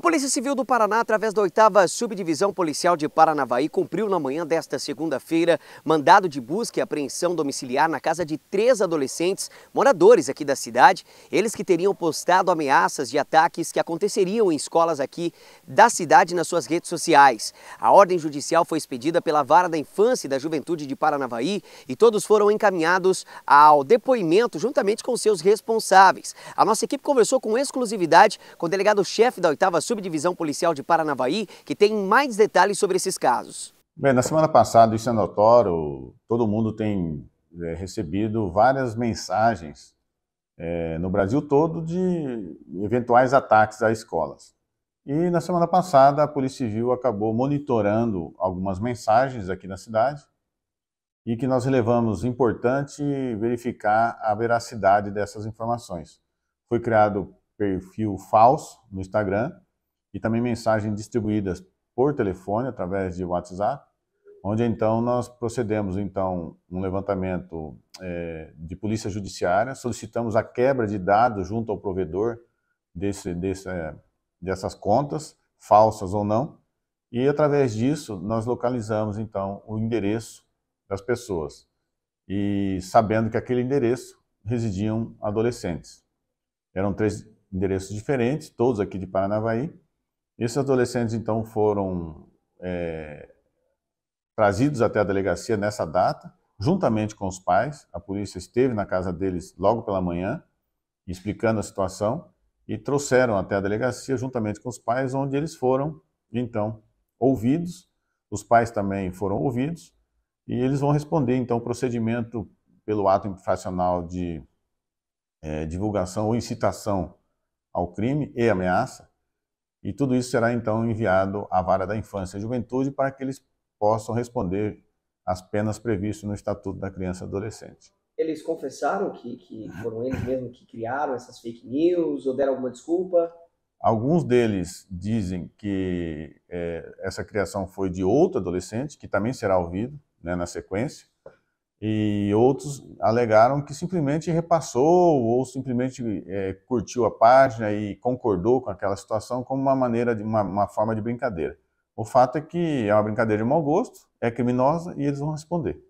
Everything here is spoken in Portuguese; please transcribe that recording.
A Polícia Civil do Paraná, através da 8 Subdivisão Policial de Paranavaí, cumpriu na manhã desta segunda-feira mandado de busca e apreensão domiciliar na casa de três adolescentes moradores aqui da cidade, eles que teriam postado ameaças de ataques que aconteceriam em escolas aqui da cidade nas suas redes sociais. A ordem judicial foi expedida pela Vara da Infância e da Juventude de Paranavaí e todos foram encaminhados ao depoimento juntamente com seus responsáveis. A nossa equipe conversou com exclusividade com o delegado-chefe da 8 Subdivisão Policial de Paranavaí, que tem mais detalhes sobre esses casos. Bem, na semana passada, isso é notório, todo mundo tem é, recebido várias mensagens é, no Brasil todo de eventuais ataques a escolas. E na semana passada, a Polícia Civil acabou monitorando algumas mensagens aqui na cidade e que nós relevamos importante verificar a veracidade dessas informações. Foi criado perfil falso no Instagram e também mensagens distribuídas por telefone através de WhatsApp, onde então nós procedemos então um levantamento é, de polícia judiciária, solicitamos a quebra de dados junto ao provedor desse, desse, eh, dessas contas, falsas ou não, e através disso nós localizamos então o endereço das pessoas e sabendo que aquele endereço residiam adolescentes. Eram três endereços diferentes, todos aqui de Paranavaí, esses adolescentes, então, foram é, trazidos até a delegacia nessa data, juntamente com os pais. A polícia esteve na casa deles logo pela manhã, explicando a situação, e trouxeram até a delegacia juntamente com os pais, onde eles foram, então, ouvidos. Os pais também foram ouvidos, e eles vão responder, então, o procedimento pelo ato infracional de é, divulgação ou incitação ao crime e ameaça, e tudo isso será então enviado à vara da infância e juventude para que eles possam responder às penas previstas no Estatuto da Criança e Adolescente. Eles confessaram que, que foram eles mesmos que criaram essas fake news ou deram alguma desculpa? Alguns deles dizem que é, essa criação foi de outro adolescente, que também será ouvido né, na sequência e outros alegaram que simplesmente repassou ou simplesmente é, curtiu a página e concordou com aquela situação como uma maneira de uma, uma, forma de brincadeira. O fato é que é uma brincadeira de mau gosto, é criminosa e eles vão responder.